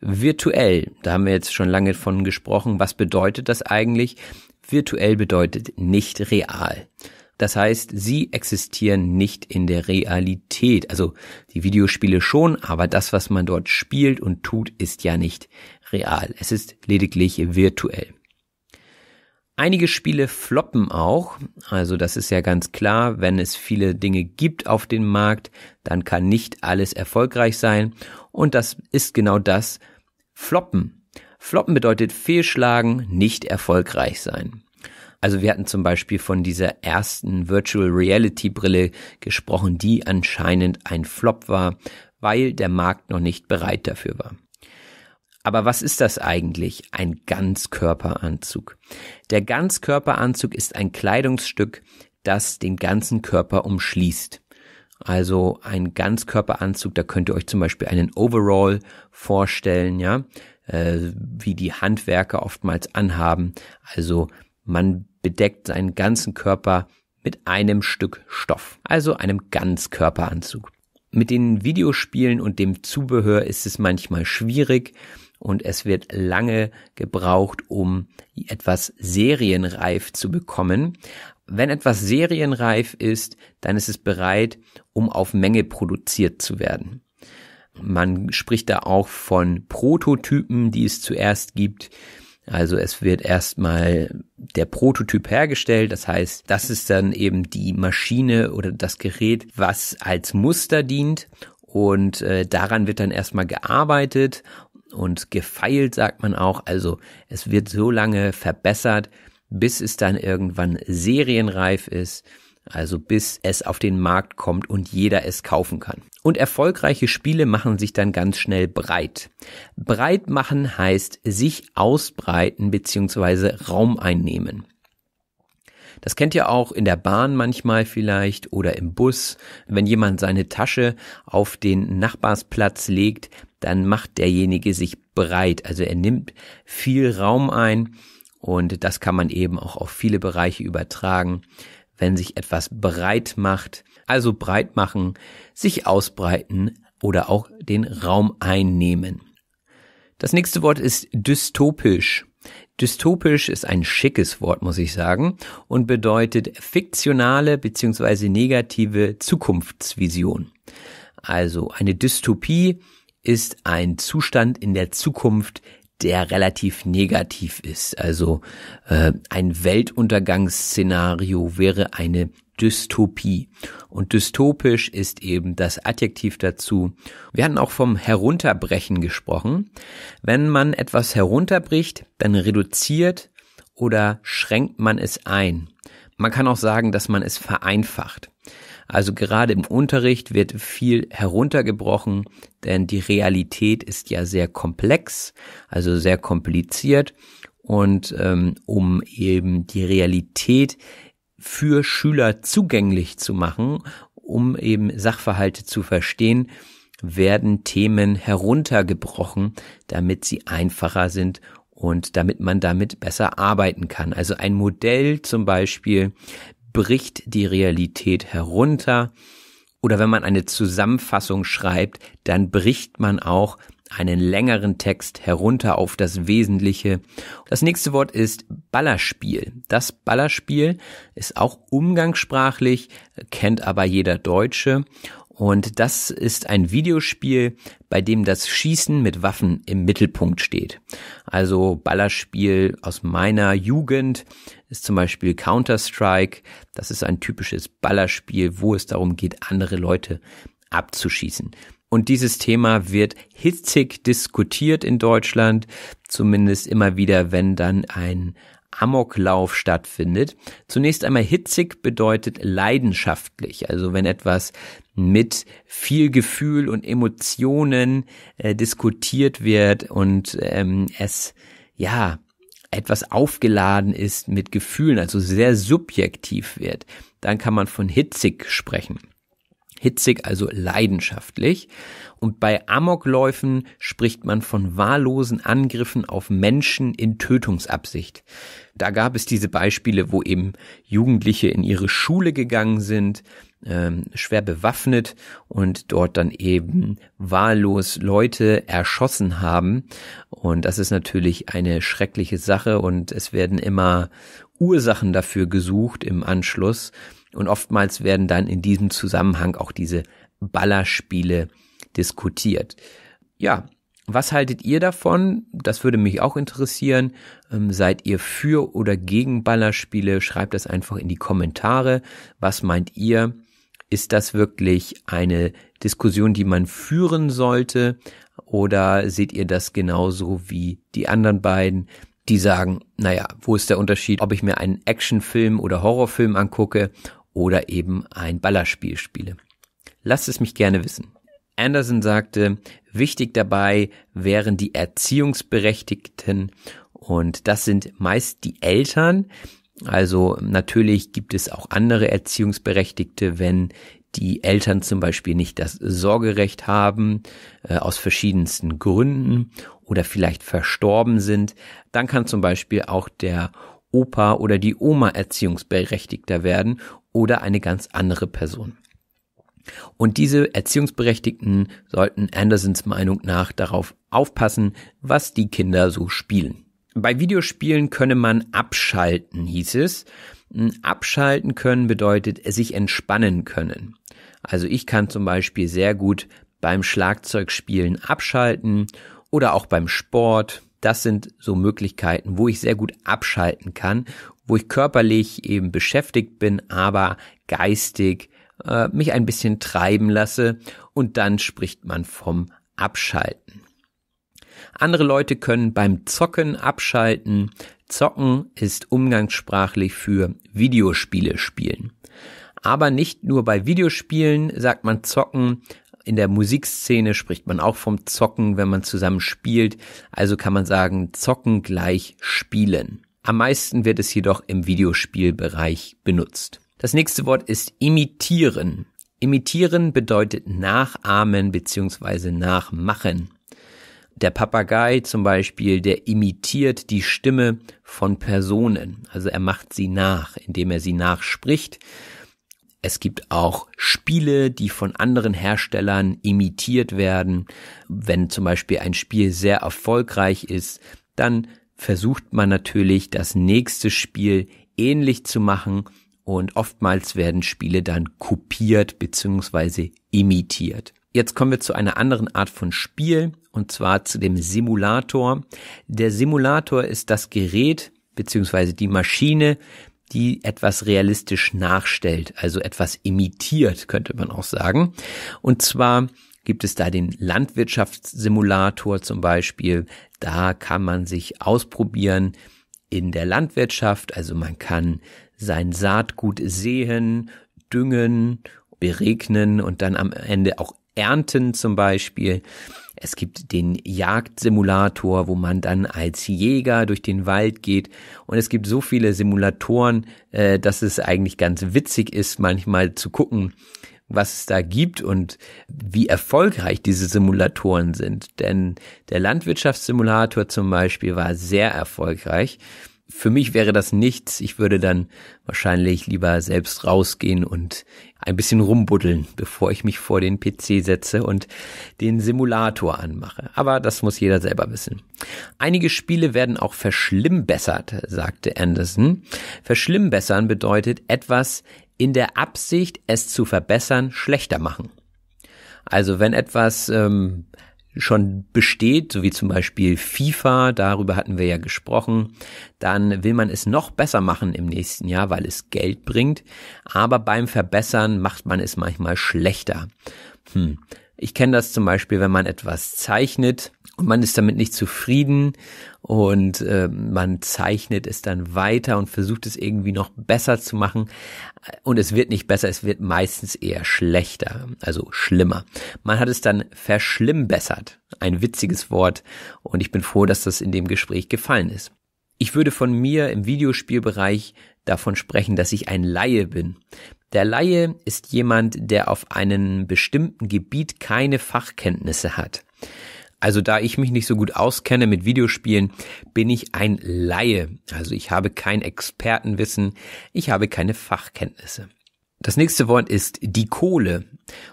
virtuell. Da haben wir jetzt schon lange von gesprochen. Was bedeutet das eigentlich? Virtuell bedeutet nicht real. Das heißt, sie existieren nicht in der Realität. Also die Videospiele schon, aber das, was man dort spielt und tut, ist ja nicht real. Es ist lediglich virtuell. Einige Spiele floppen auch, also das ist ja ganz klar, wenn es viele Dinge gibt auf dem Markt, dann kann nicht alles erfolgreich sein und das ist genau das, floppen. Floppen bedeutet fehlschlagen, nicht erfolgreich sein. Also wir hatten zum Beispiel von dieser ersten Virtual Reality Brille gesprochen, die anscheinend ein Flop war, weil der Markt noch nicht bereit dafür war. Aber was ist das eigentlich? Ein Ganzkörperanzug. Der Ganzkörperanzug ist ein Kleidungsstück, das den ganzen Körper umschließt. Also ein Ganzkörperanzug, da könnt ihr euch zum Beispiel einen Overall vorstellen, ja, äh, wie die Handwerker oftmals anhaben. Also man bedeckt seinen ganzen Körper mit einem Stück Stoff, also einem Ganzkörperanzug. Mit den Videospielen und dem Zubehör ist es manchmal schwierig und es wird lange gebraucht, um etwas serienreif zu bekommen. Wenn etwas serienreif ist, dann ist es bereit, um auf Menge produziert zu werden. Man spricht da auch von Prototypen, die es zuerst gibt. Also es wird erstmal der Prototyp hergestellt, das heißt, das ist dann eben die Maschine oder das Gerät, was als Muster dient und äh, daran wird dann erstmal gearbeitet und gefeilt sagt man auch. Also es wird so lange verbessert, bis es dann irgendwann serienreif ist. Also bis es auf den Markt kommt und jeder es kaufen kann. Und erfolgreiche Spiele machen sich dann ganz schnell breit. Breit machen heißt sich ausbreiten bzw. Raum einnehmen. Das kennt ihr auch in der Bahn manchmal vielleicht oder im Bus. Wenn jemand seine Tasche auf den Nachbarsplatz legt, dann macht derjenige sich breit. Also er nimmt viel Raum ein und das kann man eben auch auf viele Bereiche übertragen. Wenn sich etwas breit macht, also breit machen, sich ausbreiten oder auch den Raum einnehmen. Das nächste Wort ist dystopisch. Dystopisch ist ein schickes Wort, muss ich sagen, und bedeutet fiktionale bzw. negative Zukunftsvision. Also eine Dystopie ist ein Zustand in der Zukunft, der relativ negativ ist. Also äh, ein Weltuntergangsszenario wäre eine Dystopie. Und dystopisch ist eben das Adjektiv dazu. Wir hatten auch vom Herunterbrechen gesprochen. Wenn man etwas herunterbricht, dann reduziert oder schränkt man es ein. Man kann auch sagen, dass man es vereinfacht. Also gerade im Unterricht wird viel heruntergebrochen, denn die Realität ist ja sehr komplex, also sehr kompliziert. Und ähm, um eben die Realität für Schüler zugänglich zu machen, um eben Sachverhalte zu verstehen, werden Themen heruntergebrochen, damit sie einfacher sind und damit man damit besser arbeiten kann. Also ein Modell zum Beispiel bricht die Realität herunter oder wenn man eine Zusammenfassung schreibt, dann bricht man auch einen längeren Text herunter auf das Wesentliche. Das nächste Wort ist Ballerspiel. Das Ballerspiel ist auch umgangssprachlich, kennt aber jeder Deutsche. Und das ist ein Videospiel, bei dem das Schießen mit Waffen im Mittelpunkt steht. Also Ballerspiel aus meiner Jugend ist zum Beispiel Counter-Strike. Das ist ein typisches Ballerspiel, wo es darum geht, andere Leute abzuschießen. Und dieses Thema wird hitzig diskutiert in Deutschland, zumindest immer wieder, wenn dann ein Amoklauf stattfindet. Zunächst einmal hitzig bedeutet leidenschaftlich, also wenn etwas mit viel Gefühl und Emotionen äh, diskutiert wird und ähm, es ja etwas aufgeladen ist mit Gefühlen, also sehr subjektiv wird, dann kann man von hitzig sprechen. Hitzig, also leidenschaftlich. Und bei Amokläufen spricht man von wahllosen Angriffen auf Menschen in Tötungsabsicht. Da gab es diese Beispiele, wo eben Jugendliche in ihre Schule gegangen sind, ähm, schwer bewaffnet und dort dann eben wahllos Leute erschossen haben. Und das ist natürlich eine schreckliche Sache und es werden immer Ursachen dafür gesucht im Anschluss und oftmals werden dann in diesem Zusammenhang auch diese Ballerspiele diskutiert. Ja, was haltet ihr davon? Das würde mich auch interessieren. Ähm, seid ihr für oder gegen Ballerspiele? Schreibt das einfach in die Kommentare. Was meint ihr? Ist das wirklich eine Diskussion, die man führen sollte? Oder seht ihr das genauso wie die anderen beiden, die sagen, naja, wo ist der Unterschied, ob ich mir einen Actionfilm oder Horrorfilm angucke oder eben ein Ballerspiel spiele. Lasst es mich gerne wissen. Anderson sagte, wichtig dabei wären die Erziehungsberechtigten und das sind meist die Eltern. Also natürlich gibt es auch andere Erziehungsberechtigte, wenn die Eltern zum Beispiel nicht das Sorgerecht haben, äh, aus verschiedensten Gründen oder vielleicht verstorben sind, dann kann zum Beispiel auch der Opa oder die Oma erziehungsberechtigter werden oder eine ganz andere Person. Und diese Erziehungsberechtigten sollten Andersons Meinung nach darauf aufpassen, was die Kinder so spielen. Bei Videospielen könne man abschalten, hieß es. Hm, abschalten können bedeutet sich entspannen können. Also ich kann zum Beispiel sehr gut beim Schlagzeugspielen abschalten oder auch beim Sport. Das sind so Möglichkeiten, wo ich sehr gut abschalten kann wo ich körperlich eben beschäftigt bin, aber geistig äh, mich ein bisschen treiben lasse und dann spricht man vom Abschalten. Andere Leute können beim Zocken abschalten. Zocken ist umgangssprachlich für Videospiele spielen. Aber nicht nur bei Videospielen sagt man Zocken. In der Musikszene spricht man auch vom Zocken, wenn man zusammen spielt. Also kann man sagen, Zocken gleich Spielen. Am meisten wird es jedoch im Videospielbereich benutzt. Das nächste Wort ist imitieren. Imitieren bedeutet nachahmen bzw. nachmachen. Der Papagei zum Beispiel, der imitiert die Stimme von Personen. Also er macht sie nach, indem er sie nachspricht. Es gibt auch Spiele, die von anderen Herstellern imitiert werden. Wenn zum Beispiel ein Spiel sehr erfolgreich ist, dann versucht man natürlich, das nächste Spiel ähnlich zu machen und oftmals werden Spiele dann kopiert bzw. imitiert. Jetzt kommen wir zu einer anderen Art von Spiel und zwar zu dem Simulator. Der Simulator ist das Gerät bzw. die Maschine, die etwas realistisch nachstellt, also etwas imitiert, könnte man auch sagen. Und zwar gibt es da den Landwirtschaftssimulator zum Beispiel. Da kann man sich ausprobieren in der Landwirtschaft. Also man kann sein Saatgut sehen, düngen, beregnen und dann am Ende auch ernten zum Beispiel. Es gibt den Jagdsimulator, wo man dann als Jäger durch den Wald geht. Und es gibt so viele Simulatoren, äh, dass es eigentlich ganz witzig ist, manchmal zu gucken, was es da gibt und wie erfolgreich diese Simulatoren sind. Denn der Landwirtschaftssimulator zum Beispiel war sehr erfolgreich. Für mich wäre das nichts. Ich würde dann wahrscheinlich lieber selbst rausgehen und ein bisschen rumbuddeln, bevor ich mich vor den PC setze und den Simulator anmache. Aber das muss jeder selber wissen. Einige Spiele werden auch verschlimmbessert, sagte Anderson. Verschlimmbessern bedeutet etwas in der Absicht, es zu verbessern, schlechter machen. Also wenn etwas ähm, schon besteht, so wie zum Beispiel FIFA, darüber hatten wir ja gesprochen, dann will man es noch besser machen im nächsten Jahr, weil es Geld bringt. Aber beim Verbessern macht man es manchmal schlechter. Hm. Ich kenne das zum Beispiel, wenn man etwas zeichnet und man ist damit nicht zufrieden und äh, man zeichnet es dann weiter und versucht es irgendwie noch besser zu machen und es wird nicht besser, es wird meistens eher schlechter, also schlimmer. Man hat es dann verschlimmbessert, ein witziges Wort und ich bin froh, dass das in dem Gespräch gefallen ist. Ich würde von mir im Videospielbereich davon sprechen, dass ich ein Laie bin. Der Laie ist jemand, der auf einem bestimmten Gebiet keine Fachkenntnisse hat. Also da ich mich nicht so gut auskenne mit Videospielen, bin ich ein Laie. Also ich habe kein Expertenwissen, ich habe keine Fachkenntnisse. Das nächste Wort ist die Kohle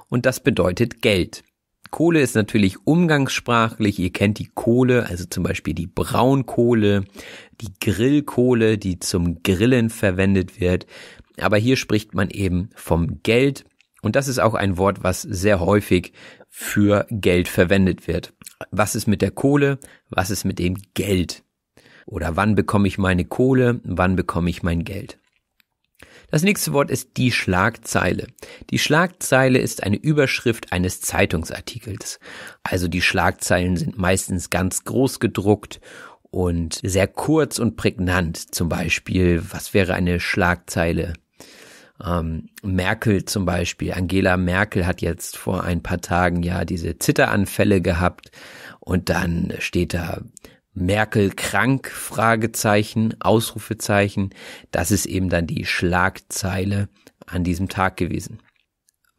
und das bedeutet Geld. Kohle ist natürlich umgangssprachlich. Ihr kennt die Kohle, also zum Beispiel die Braunkohle, die Grillkohle, die zum Grillen verwendet wird aber hier spricht man eben vom Geld. Und das ist auch ein Wort, was sehr häufig für Geld verwendet wird. Was ist mit der Kohle? Was ist mit dem Geld? Oder wann bekomme ich meine Kohle? Wann bekomme ich mein Geld? Das nächste Wort ist die Schlagzeile. Die Schlagzeile ist eine Überschrift eines Zeitungsartikels. Also die Schlagzeilen sind meistens ganz groß gedruckt und sehr kurz und prägnant. Zum Beispiel, was wäre eine Schlagzeile? Ähm, Merkel zum Beispiel, Angela Merkel hat jetzt vor ein paar Tagen ja diese Zitteranfälle gehabt und dann steht da Merkel krank? Fragezeichen, Ausrufezeichen. Das ist eben dann die Schlagzeile an diesem Tag gewesen.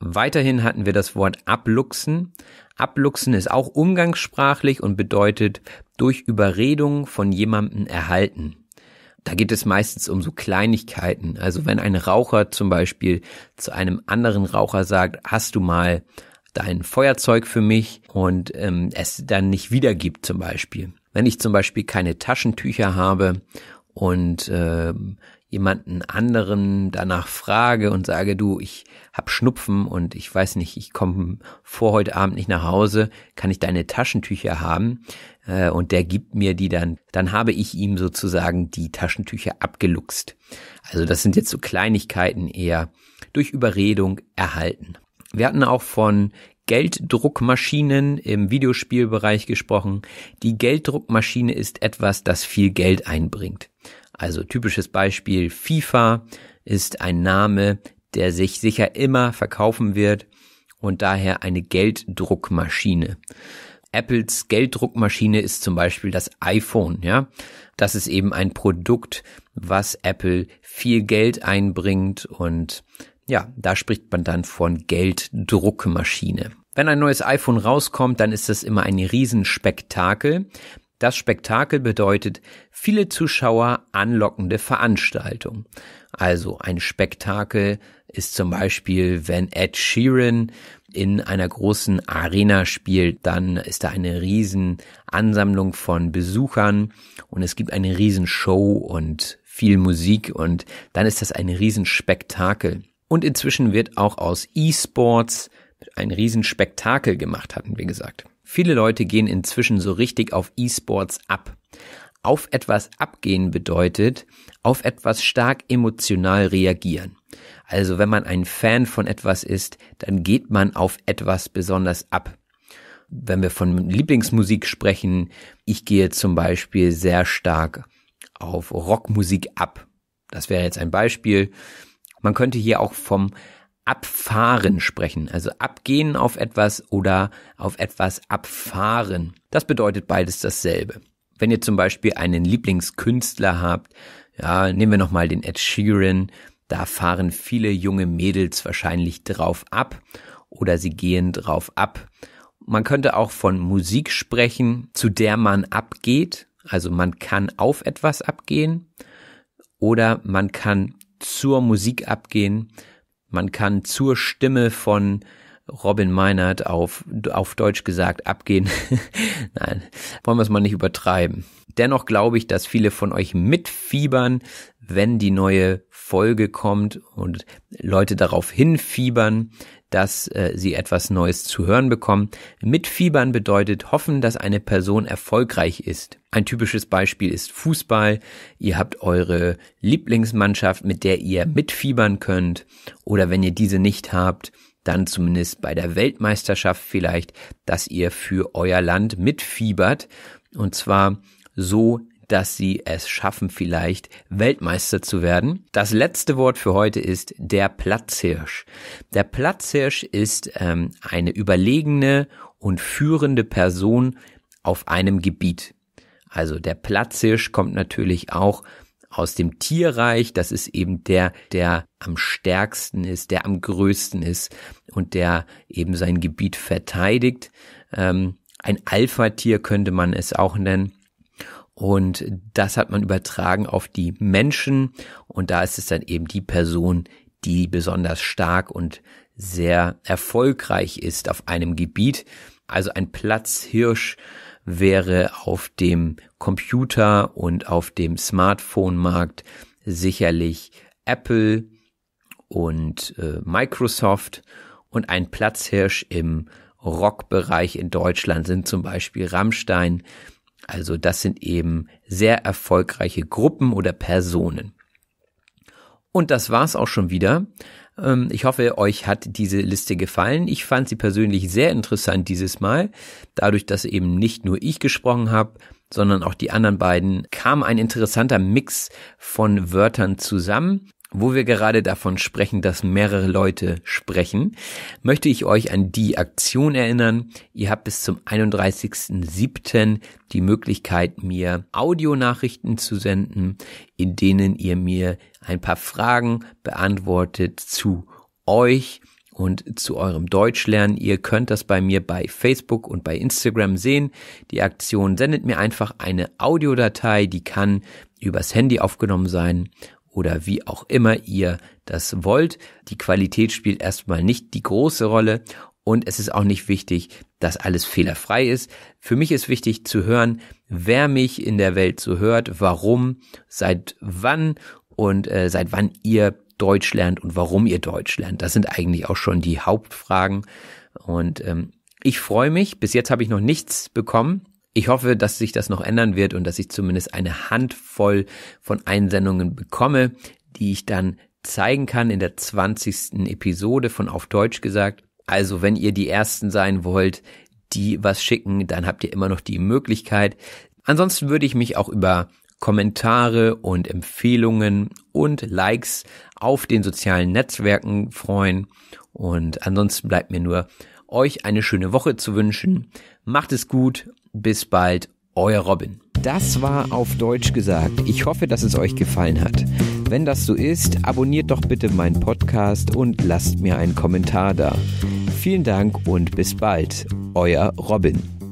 Weiterhin hatten wir das Wort abluchsen. Abluchsen ist auch umgangssprachlich und bedeutet durch Überredung von jemandem erhalten. Da geht es meistens um so Kleinigkeiten. Also wenn ein Raucher zum Beispiel zu einem anderen Raucher sagt, hast du mal dein Feuerzeug für mich und ähm, es dann nicht wiedergibt zum Beispiel. Wenn ich zum Beispiel keine Taschentücher habe und äh, jemanden anderen danach frage und sage, du, ich hab Schnupfen und ich weiß nicht, ich komme vor heute Abend nicht nach Hause, kann ich deine Taschentücher haben? äh, und der gibt mir die dann, dann habe ich ihm sozusagen die Taschentücher abgeluchst. Also das sind jetzt so Kleinigkeiten eher durch Überredung erhalten. Wir hatten auch von Gelddruckmaschinen im Videospielbereich gesprochen. Die Gelddruckmaschine ist etwas, das viel Geld einbringt. Also typisches Beispiel FIFA ist ein Name, der sich sicher immer verkaufen wird und daher eine Gelddruckmaschine. Apples Gelddruckmaschine ist zum Beispiel das iPhone, ja. Das ist eben ein Produkt, was Apple viel Geld einbringt und ja, da spricht man dann von Gelddruckmaschine. Wenn ein neues iPhone rauskommt, dann ist das immer ein Riesenspektakel. Das Spektakel bedeutet viele Zuschauer anlockende Veranstaltung. Also ein Spektakel ist zum Beispiel, wenn Ed Sheeran in einer großen Arena spielt, dann ist da eine riesen Ansammlung von Besuchern und es gibt eine riesen Show und viel Musik und dann ist das ein Riesenspektakel. Und inzwischen wird auch aus E-Sports ein Riesenspektakel gemacht, hatten wir gesagt. Viele Leute gehen inzwischen so richtig auf E-Sports ab. Auf etwas abgehen bedeutet, auf etwas stark emotional reagieren. Also wenn man ein Fan von etwas ist, dann geht man auf etwas besonders ab. Wenn wir von Lieblingsmusik sprechen, ich gehe zum Beispiel sehr stark auf Rockmusik ab. Das wäre jetzt ein Beispiel. Man könnte hier auch vom Abfahren sprechen, also abgehen auf etwas oder auf etwas abfahren. Das bedeutet beides dasselbe. Wenn ihr zum Beispiel einen Lieblingskünstler habt, ja, nehmen wir nochmal den Ed Sheeran, da fahren viele junge Mädels wahrscheinlich drauf ab oder sie gehen drauf ab. Man könnte auch von Musik sprechen, zu der man abgeht. Also man kann auf etwas abgehen oder man kann zur Musik abgehen. Man kann zur Stimme von Robin Meinert auf, auf Deutsch gesagt abgehen. Nein, wollen wir es mal nicht übertreiben. Dennoch glaube ich, dass viele von euch mitfiebern, wenn die neue Folge kommt und Leute darauf hinfiebern, dass äh, sie etwas Neues zu hören bekommen. Mitfiebern bedeutet hoffen, dass eine Person erfolgreich ist. Ein typisches Beispiel ist Fußball. Ihr habt eure Lieblingsmannschaft, mit der ihr mitfiebern könnt. Oder wenn ihr diese nicht habt, dann zumindest bei der Weltmeisterschaft vielleicht, dass ihr für euer Land mitfiebert. Und zwar so dass sie es schaffen, vielleicht Weltmeister zu werden. Das letzte Wort für heute ist der Platzhirsch. Der Platzhirsch ist ähm, eine überlegene und führende Person auf einem Gebiet. Also der Platzhirsch kommt natürlich auch aus dem Tierreich. Das ist eben der, der am stärksten ist, der am größten ist und der eben sein Gebiet verteidigt. Ähm, ein Alpha-Tier könnte man es auch nennen. Und das hat man übertragen auf die Menschen. Und da ist es dann eben die Person, die besonders stark und sehr erfolgreich ist auf einem Gebiet. Also ein Platzhirsch wäre auf dem Computer und auf dem Smartphone-Markt sicherlich Apple und äh, Microsoft und ein Platzhirsch im Rockbereich in Deutschland sind zum Beispiel Rammstein, also das sind eben sehr erfolgreiche Gruppen oder Personen. Und das war's auch schon wieder. Ähm, ich hoffe, euch hat diese Liste gefallen. Ich fand sie persönlich sehr interessant dieses Mal. Dadurch, dass eben nicht nur ich gesprochen habe, sondern auch die anderen beiden, kam ein interessanter Mix von Wörtern zusammen. Wo wir gerade davon sprechen, dass mehrere Leute sprechen, möchte ich euch an die Aktion erinnern. Ihr habt bis zum 31.07. die Möglichkeit, mir Audionachrichten zu senden, in denen ihr mir ein paar Fragen beantwortet zu euch und zu eurem Deutschlernen. Ihr könnt das bei mir bei Facebook und bei Instagram sehen. Die Aktion sendet mir einfach eine Audiodatei, die kann übers Handy aufgenommen sein oder wie auch immer ihr das wollt. Die Qualität spielt erstmal nicht die große Rolle und es ist auch nicht wichtig, dass alles fehlerfrei ist. Für mich ist wichtig zu hören, wer mich in der Welt so hört, warum, seit wann und äh, seit wann ihr Deutsch lernt und warum ihr Deutsch lernt. Das sind eigentlich auch schon die Hauptfragen. Und ähm, ich freue mich. Bis jetzt habe ich noch nichts bekommen. Ich hoffe, dass sich das noch ändern wird und dass ich zumindest eine Handvoll von Einsendungen bekomme, die ich dann zeigen kann in der 20. Episode von Auf Deutsch gesagt. Also wenn ihr die Ersten sein wollt, die was schicken, dann habt ihr immer noch die Möglichkeit. Ansonsten würde ich mich auch über Kommentare und Empfehlungen und Likes auf den sozialen Netzwerken freuen. Und ansonsten bleibt mir nur, euch eine schöne Woche zu wünschen. Macht es gut bis bald, euer Robin. Das war auf Deutsch gesagt. Ich hoffe, dass es euch gefallen hat. Wenn das so ist, abonniert doch bitte meinen Podcast und lasst mir einen Kommentar da. Vielen Dank und bis bald, euer Robin.